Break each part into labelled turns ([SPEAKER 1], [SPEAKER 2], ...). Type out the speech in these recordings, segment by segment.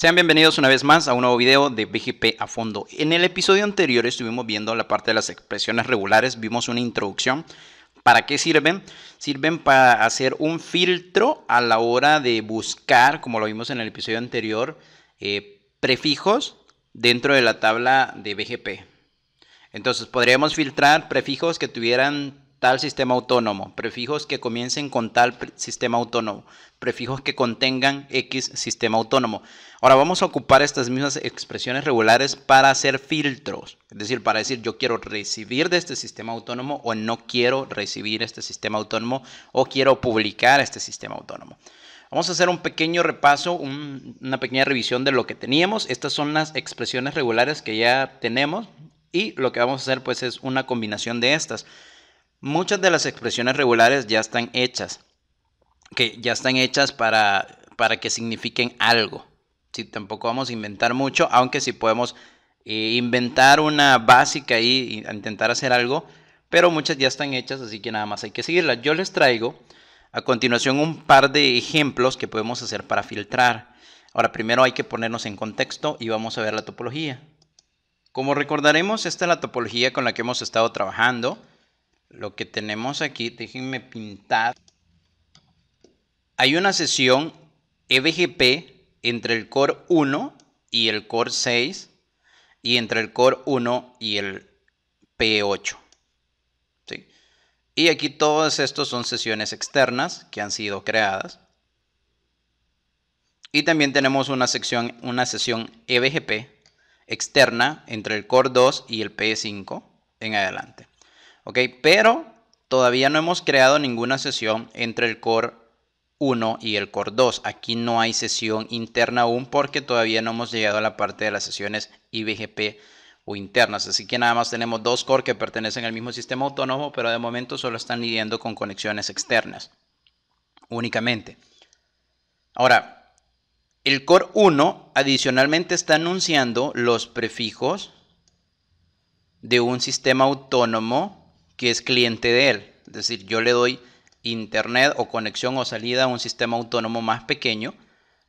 [SPEAKER 1] Sean bienvenidos una vez más a un nuevo video de BGP a fondo. En el episodio anterior estuvimos viendo la parte de las expresiones regulares, vimos una introducción. ¿Para qué sirven? Sirven para hacer un filtro a la hora de buscar, como lo vimos en el episodio anterior, eh, prefijos dentro de la tabla de BGP. Entonces podríamos filtrar prefijos que tuvieran tal sistema autónomo, prefijos que comiencen con tal sistema autónomo, prefijos que contengan X sistema autónomo. Ahora vamos a ocupar estas mismas expresiones regulares para hacer filtros, es decir, para decir yo quiero recibir de este sistema autónomo o no quiero recibir este sistema autónomo o quiero publicar este sistema autónomo. Vamos a hacer un pequeño repaso, una pequeña revisión de lo que teníamos. Estas son las expresiones regulares que ya tenemos y lo que vamos a hacer pues es una combinación de estas. Muchas de las expresiones regulares ya están hechas, que ya están hechas para, que signifiquen algo. Si tampoco vamos a inventar mucho, aunque sí podemos eh, inventar una básica y intentar hacer algo, pero muchas ya están hechas, así que nada más hay que seguirlas. Yo les traigo a continuación un par de ejemplos que podemos hacer para filtrar. Ahora, primero hay que ponernos en contexto y vamos a ver la topología. Como recordaremos, esta es la topología con la que hemos estado trabajando. Lo que tenemos aquí, déjenme pintar. Hay una sesión EBGP entre el core 1 y el core 6 y entre el core 1 y el P8. Y aquí todos estos son sesiones externas que han sido creadas. Y también tenemos una, sección, una sesión EBGP externa entre el core 2 y el P5 en adelante. ¿ok? Pero todavía no hemos creado ninguna sesión entre el core 1 y el core 2. Aquí no hay sesión interna aún porque todavía no hemos llegado a la parte de las sesiones IBGP o internas. Así que nada más tenemos dos core que pertenecen al mismo sistema autónomo, pero de momento solo están lidiando con conexiones externas únicamente. Ahora, el core 1 adicionalmente está anunciando los prefijos de un sistema autónomo que es cliente de él. Es decir, yo le doy internet o conexión o salida a un sistema autónomo más pequeño,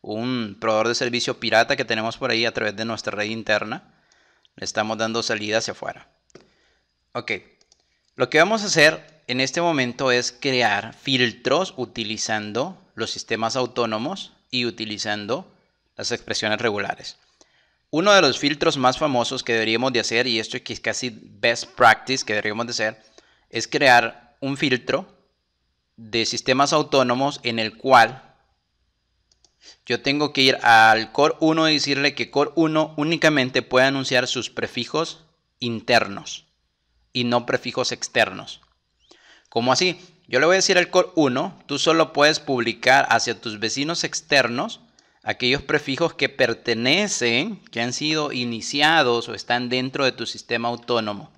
[SPEAKER 1] un proveedor de servicio pirata que tenemos por ahí a través de nuestra red interna. Le estamos dando salida hacia afuera. Ok, lo que vamos a hacer en este momento es crear filtros utilizando los sistemas autónomos y utilizando las expresiones regulares. Uno de los filtros más famosos que deberíamos de hacer, y esto es casi best practice que deberíamos de hacer, es crear un filtro de sistemas autónomos en el cual yo tengo que ir al core 1 y decirle que core 1 únicamente puede anunciar sus prefijos internos y no prefijos externos. ¿Cómo así? Yo le voy a decir al core 1, tú solo puedes publicar hacia tus vecinos externos aquellos prefijos que pertenecen, que han sido iniciados o están dentro de tu sistema autónomo,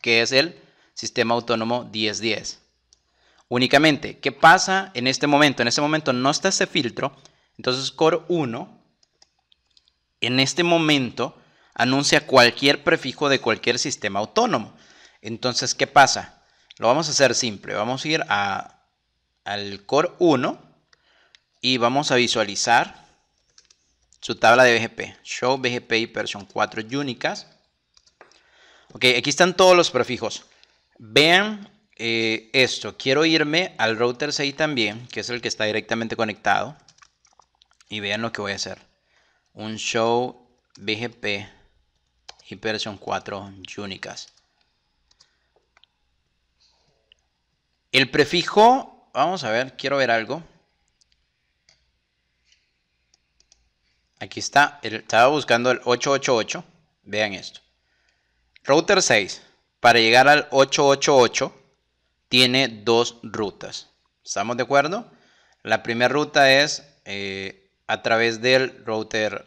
[SPEAKER 1] que es el sistema autónomo 1010. Únicamente, ¿qué pasa en este momento? En este momento no está ese filtro, entonces Core 1 en este momento anuncia cualquier prefijo de cualquier sistema autónomo. Entonces, ¿qué pasa? Lo vamos a hacer simple, vamos a ir al Core 1 y vamos a visualizar su tabla de BGP, show BGP y version 4 Unicast Ok, aquí están todos los prefijos. Vean eh, esto. Quiero irme al router 6 también, que es el que está directamente conectado. Y vean lo que voy a hacer. Un show BGP versión 4 Unicast. El prefijo, vamos a ver, quiero ver algo. Aquí está, estaba buscando el 888. Vean esto. Router 6 para llegar al 888 tiene dos rutas. ¿Estamos de acuerdo? La primera ruta es eh, a través del router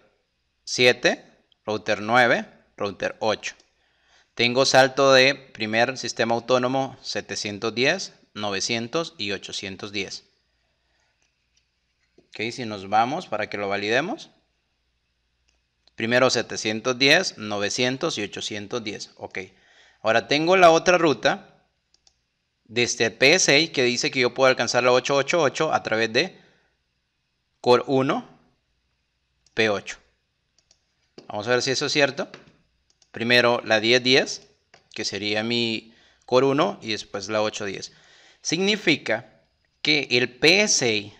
[SPEAKER 1] 7, router 9, router 8. Tengo salto de primer sistema autónomo 710, 900 y 810. Ok, si nos vamos para que lo validemos. Primero 710, 900 y 810. Ok. Ahora tengo la otra ruta desde el PSI que dice que yo puedo alcanzar la 888 a través de core 1 P8. Vamos a ver si eso es cierto. Primero la 1010, que sería mi core 1, y después la 810. Significa que el PSI,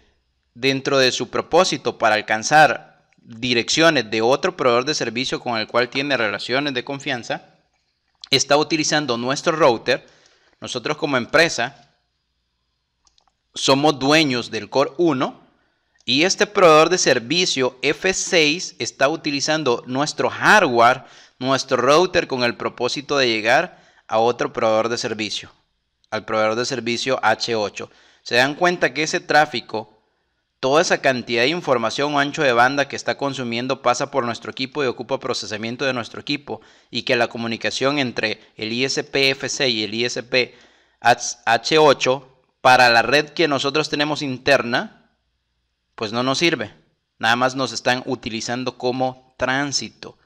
[SPEAKER 1] dentro de su propósito para alcanzar direcciones de otro proveedor de servicio con el cual tiene relaciones de confianza, está utilizando nuestro router, nosotros como empresa somos dueños del Core 1 y este proveedor de servicio F6 está utilizando nuestro hardware, nuestro router con el propósito de llegar a otro proveedor de servicio, al proveedor de servicio H8. Se dan cuenta que ese tráfico Toda esa cantidad de información o ancho de banda que está consumiendo pasa por nuestro equipo y ocupa procesamiento de nuestro equipo y que la comunicación entre el ISPFC y el ISP H8 para la red que nosotros tenemos interna, pues no nos sirve. Nada más nos están utilizando como tránsito.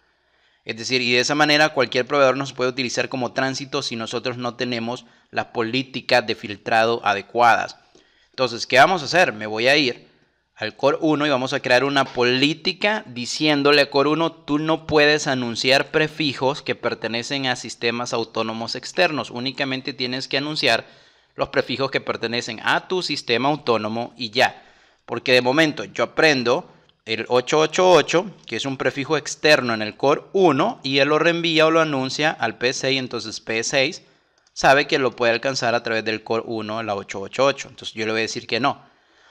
[SPEAKER 1] Es decir, y de esa manera cualquier proveedor nos puede utilizar como tránsito si nosotros no tenemos las políticas de filtrado adecuadas. Entonces, ¿qué vamos a hacer? Me voy a ir al Core 1 y vamos a crear una política diciéndole a Core 1, tú no puedes anunciar prefijos que pertenecen a sistemas autónomos externos, únicamente tienes que anunciar los prefijos que pertenecen a tu sistema autónomo y ya. Porque de momento yo aprendo el 888, que es un prefijo externo en el Core 1, y él lo reenvía o lo anuncia al P6, entonces P6 sabe que lo puede alcanzar a través del Core 1, la 888, entonces yo le voy a decir que no.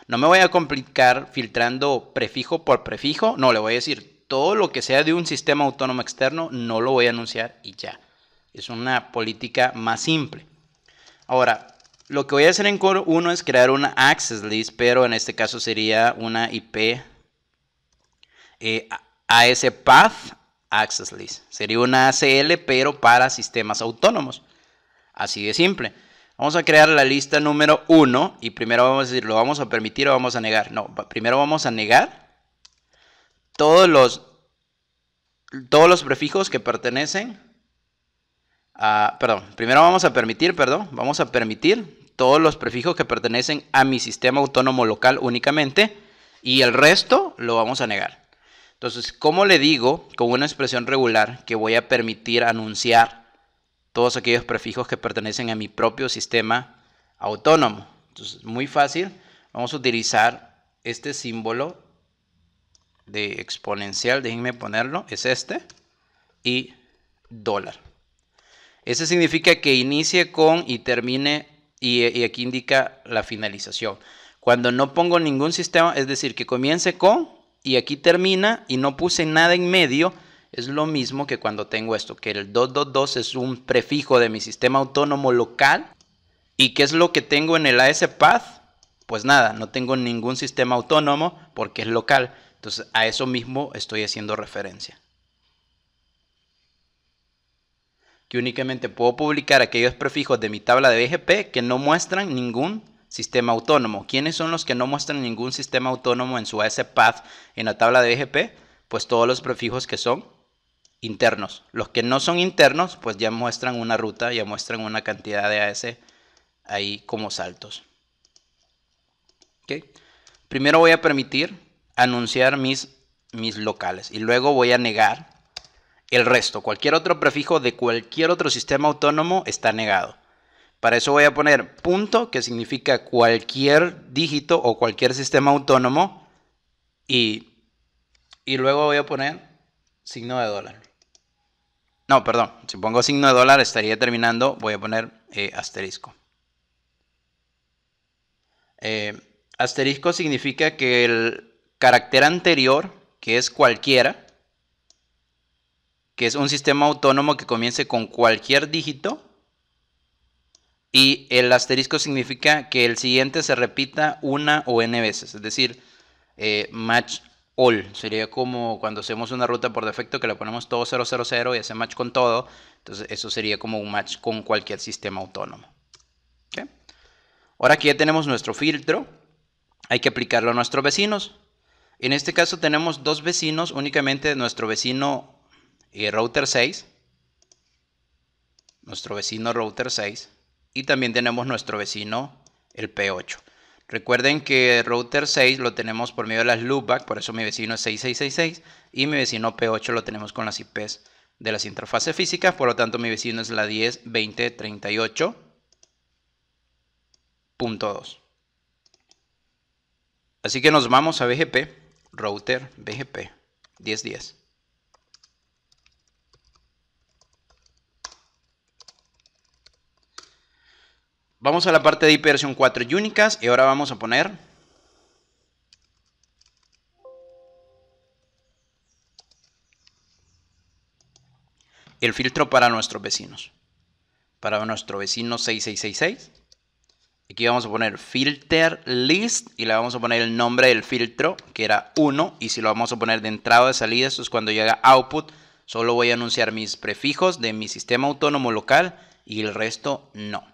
[SPEAKER 1] No me voy a complicar filtrando prefijo por prefijo, no, le voy a decir todo lo que sea de un sistema autónomo externo, no lo voy a anunciar y ya. Es una política más simple. Ahora, lo que voy a hacer en Core 1 es crear una access list, pero en este caso sería una IP eh, path access list. Sería una ACL, pero para sistemas autónomos. Así de simple. Vamos a crear la lista número 1 y primero vamos a decir, ¿lo vamos a permitir o vamos a negar? No, primero vamos a negar todos los, todos los prefijos que pertenecen a, perdón, primero vamos a permitir, perdón, vamos a permitir todos los prefijos que pertenecen a mi sistema autónomo local únicamente y el resto lo vamos a negar. Entonces, ¿cómo le digo con una expresión regular que voy a permitir anunciar todos aquellos prefijos que pertenecen a mi propio sistema autónomo. Entonces, muy fácil, vamos a utilizar este símbolo de exponencial, déjenme ponerlo, es este, y dólar. Ese significa que inicie con y termine, y aquí indica la finalización. Cuando no pongo ningún sistema, es decir, que comience con y aquí termina y no puse nada en medio, es lo mismo que cuando tengo esto, que el 222 es un prefijo de mi sistema autónomo local. ¿Y qué es lo que tengo en el ASPath? Pues nada, no tengo ningún sistema autónomo porque es local. Entonces a eso mismo estoy haciendo referencia. Que únicamente puedo publicar aquellos prefijos de mi tabla de BGP que no muestran ningún sistema autónomo. ¿Quiénes son los que no muestran ningún sistema autónomo en su ASPath en la tabla de BGP? Pues todos los prefijos que son internos. Los que no son internos, pues ya muestran una ruta, ya muestran una cantidad de AS ahí como saltos. Primero voy a permitir anunciar mis, mis locales y luego voy a negar el resto. Cualquier otro prefijo de cualquier otro sistema autónomo está negado. Para eso voy a poner punto, que significa cualquier dígito o cualquier sistema autónomo. Y, y luego voy a poner signo de dólar. No, perdón. Si pongo signo de dólar estaría terminando. Voy a poner eh, asterisco. Eh, asterisco significa que el carácter anterior, que es cualquiera, que es un sistema autónomo que comience con cualquier dígito, y el asterisco significa que el siguiente se repita una o n veces, es decir, eh, match all. Sería como cuando hacemos una ruta por defecto que la ponemos todo 000 y hace match con todo. Entonces eso sería como un match con cualquier sistema autónomo. Ahora aquí ya tenemos nuestro filtro, hay que aplicarlo a nuestros vecinos. En este caso tenemos dos vecinos, únicamente nuestro vecino eh, router 6, nuestro vecino router 6 y también tenemos nuestro vecino el P8. Recuerden que router 6 lo tenemos por medio de las loopback, por eso mi vecino es 6666 y mi vecino P8 lo tenemos con las IPs de las interfaces físicas, por lo tanto mi vecino es la 10.20.38.2. Así que nos vamos a BGP, router BGP 1010. Vamos a la parte de IP 4 Unicast y ahora vamos a poner el filtro para nuestros vecinos. Para nuestro vecino 6666. Aquí vamos a poner filter list y le vamos a poner el nombre del filtro que era 1 y si lo vamos a poner de entrada o de salida, esto es cuando llega output, solo voy a anunciar mis prefijos de mi sistema autónomo local y el resto no.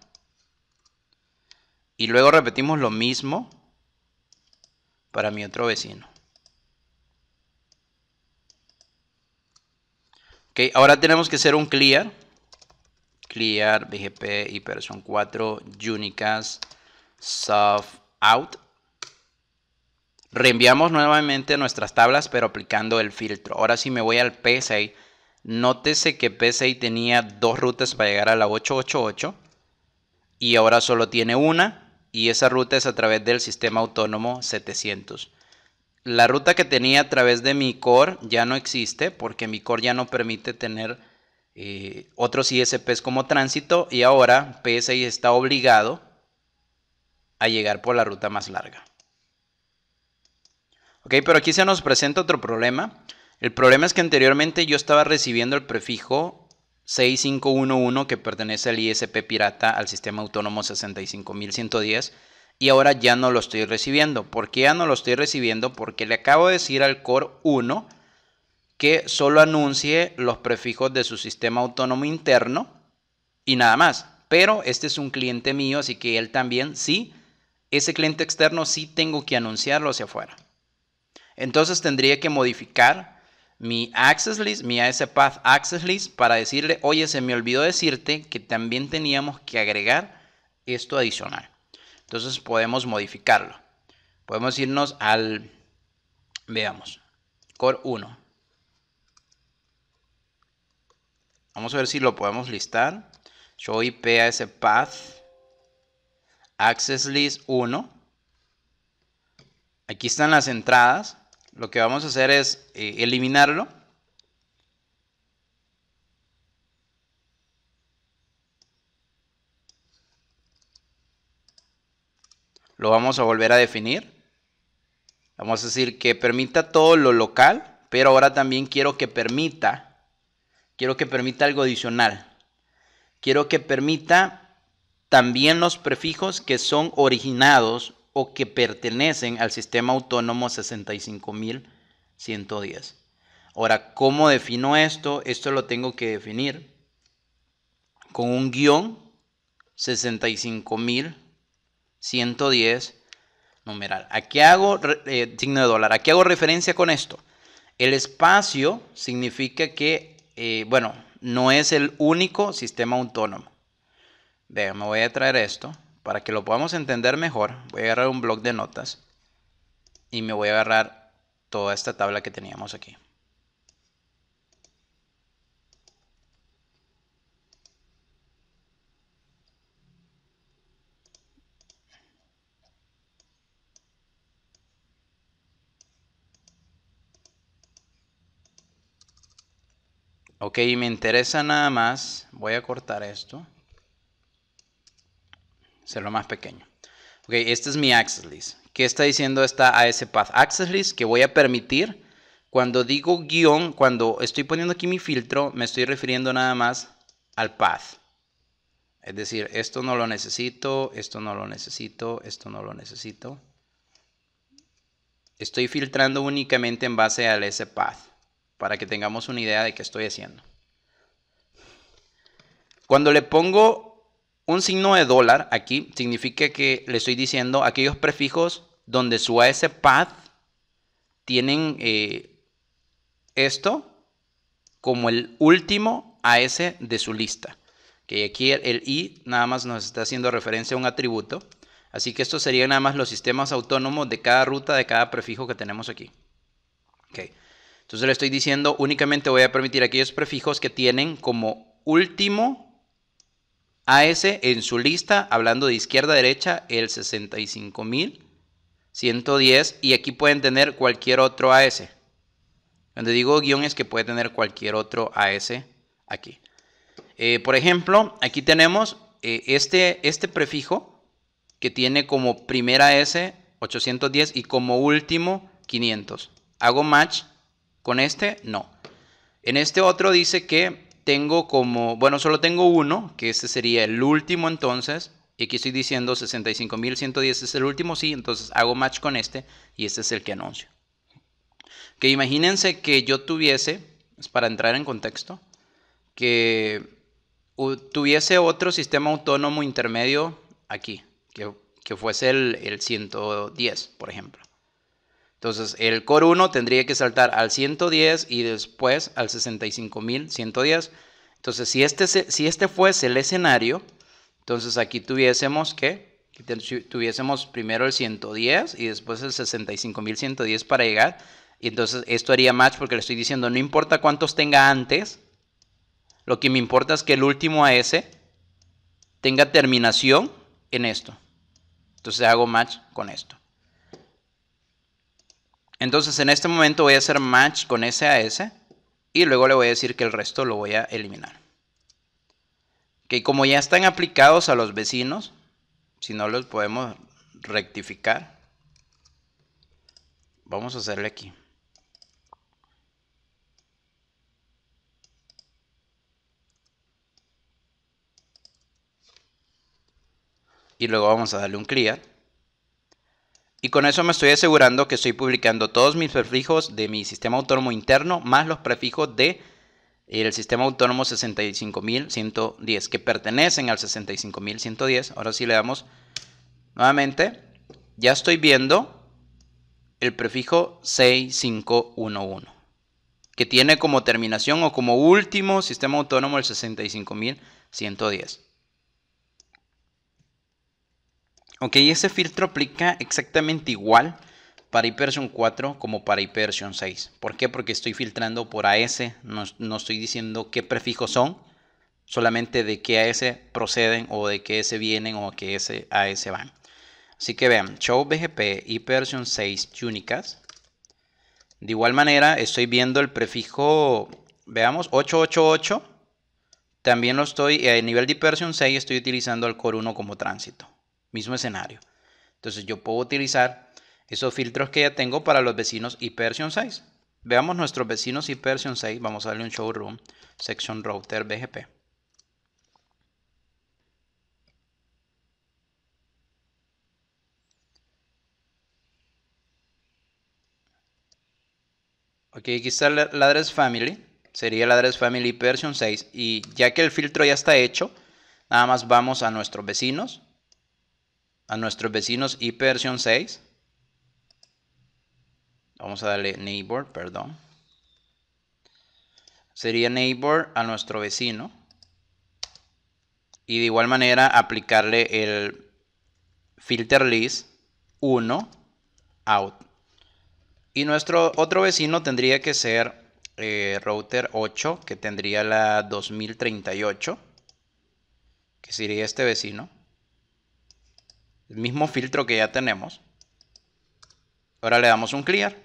[SPEAKER 1] Y luego repetimos lo mismo para mi otro vecino. ok, ahora tenemos que hacer un clear. Clear BGP y 4 unicast soft out. Reenviamos nuevamente nuestras tablas pero aplicando el filtro. Ahora si me voy al psa Nótese que PSI tenía dos rutas para llegar a la 888 y ahora solo tiene una y esa ruta es a través del sistema autónomo 700. La ruta que tenía a través de mi core ya no existe porque mi core ya no permite tener eh, otros ISPs como tránsito y ahora PSI está obligado a llegar por la ruta más larga. Ok, pero aquí se nos presenta otro problema. El problema es que anteriormente yo estaba recibiendo el prefijo 6511 que pertenece al ISP pirata al sistema autónomo 65110 y ahora ya no lo estoy recibiendo. ¿Por qué ya no lo estoy recibiendo? Porque le acabo de decir al core 1 que solo anuncie los prefijos de su sistema autónomo interno y nada más. Pero este es un cliente mío, así que él también sí, ese cliente externo sí tengo que anunciarlo hacia afuera. Entonces tendría que modificar mi access list, mi path access list para decirle, oye, se me olvidó decirte que también teníamos que agregar esto adicional. Entonces podemos modificarlo. Podemos irnos al, veamos, core 1. Vamos a ver si lo podemos listar. Show IP ASPath access list 1. Aquí están las entradas lo que vamos a hacer es eh, eliminarlo. Lo vamos a volver a definir. Vamos a decir que permita todo lo local, pero ahora también quiero que permita, quiero que permita algo adicional. Quiero que permita también los prefijos que son originados o que pertenecen al sistema autónomo 65.110. Ahora, ¿cómo defino esto? Esto lo tengo que definir con un guión 65.110 numeral. Aquí hago eh, signo de dólar. Aquí hago referencia con esto. El espacio significa que, eh, bueno, no es el único sistema autónomo. Vean, me voy a traer esto para que lo podamos entender mejor, voy a agarrar un bloc de notas y me voy a agarrar toda esta tabla que teníamos aquí. Ok, me interesa nada más, voy a cortar esto ser lo más pequeño. Ok, este es mi access list. ¿Qué está diciendo esta ASPath access list? Que voy a permitir cuando digo guión, cuando estoy poniendo aquí mi filtro, me estoy refiriendo nada más al path. Es decir, esto no lo necesito, esto no lo necesito, esto no lo necesito. Estoy filtrando únicamente en base al ese path para que tengamos una idea de qué estoy haciendo. Cuando le pongo un signo de dólar aquí significa que le estoy diciendo aquellos prefijos donde su AS path tienen eh, esto como el último AS de su lista. Que aquí el, i nada más nos está haciendo referencia a un atributo. Así que estos serían nada más los sistemas autónomos de cada ruta, de cada prefijo que tenemos aquí. Entonces le estoy diciendo únicamente voy a permitir aquellos prefijos que tienen como último AS en su lista, hablando de izquierda a derecha, el 65.110 y aquí pueden tener cualquier otro AS. Donde digo guión es que puede tener cualquier otro AS aquí. Eh, por ejemplo, aquí tenemos eh, este, este prefijo que tiene como primera S 810 y como último 500. ¿Hago match con este? No. En este otro dice que tengo como, bueno, solo tengo uno, que este sería el último entonces. Y aquí estoy diciendo 65.110 es el último, sí, entonces hago match con este y este es el que anuncio. Que imagínense que yo tuviese, es para entrar en contexto, que tuviese otro sistema autónomo intermedio aquí, que, fuese el, el 110, por ejemplo. Entonces, el core 1 tendría que saltar al 110 y después al 65.110. Entonces, si este, si este fuese el escenario, entonces aquí tuviésemos que tuviésemos primero el 110 y después el 65.110 para llegar. Y entonces esto haría match porque le estoy diciendo, no importa cuántos tenga antes, lo que me importa es que el último AS tenga terminación en esto. Entonces hago match con esto. Entonces en este momento voy a hacer match con ese a y luego le voy a decir que el resto lo voy a eliminar. Que como ya están aplicados a los vecinos, si no los podemos rectificar, vamos a hacerle aquí. Y luego vamos a darle un clear. Y con eso me estoy asegurando que estoy publicando todos mis prefijos de mi sistema autónomo interno más los prefijos de el sistema autónomo 65110 que pertenecen al 65110. Ahora sí le damos nuevamente. Ya estoy viendo el prefijo 6511 que tiene como terminación o como último sistema autónomo el 65110. Ok, ese filtro aplica exactamente igual para IPersion 4 como para IPersion 6. ¿Por qué? Porque estoy filtrando por AS, no, estoy diciendo qué prefijos son, solamente de qué AS proceden o de qué AS vienen o que qué AS van. Así que vean, show BGP IPersion 6 Unicast. De igual manera, estoy viendo el prefijo, veamos, 888. También lo estoy, eh, a nivel de IPersion 6 estoy utilizando el core 1 como tránsito mismo escenario. Entonces yo puedo utilizar esos filtros que ya tengo para los vecinos version 6. Veamos nuestros vecinos version 6. Vamos a darle un showroom, section router BGP. Ok, aquí está la, address family. Sería el address family version 6. Y ya que el filtro ya está hecho, nada más vamos a nuestros vecinos a nuestros vecinos y versión 6. Vamos a darle neighbor, perdón. Sería neighbor a nuestro vecino. Y de igual manera aplicarle el filter list 1 out. Y nuestro otro vecino tendría que ser eh, router 8, que tendría la 2038, que sería este vecino el mismo filtro que ya tenemos. Ahora le damos un clear.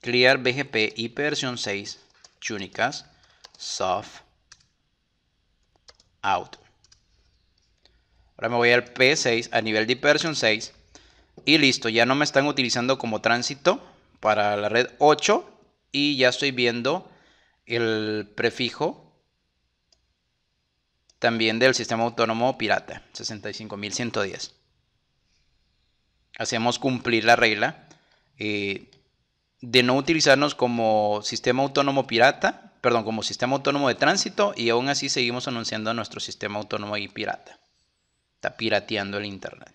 [SPEAKER 1] Clear BGP y versión 6 Chunicas. soft out. Ahora me voy al P6 a nivel de IP versión 6 y listo, ya no me están utilizando como tránsito para la red 8 y ya estoy viendo el prefijo también del sistema autónomo pirata, 65.110. Hacemos cumplir la regla eh, de no utilizarnos como sistema autónomo pirata, perdón, como sistema autónomo de tránsito y aún así seguimos anunciando nuestro sistema autónomo y pirata. Está pirateando el Internet.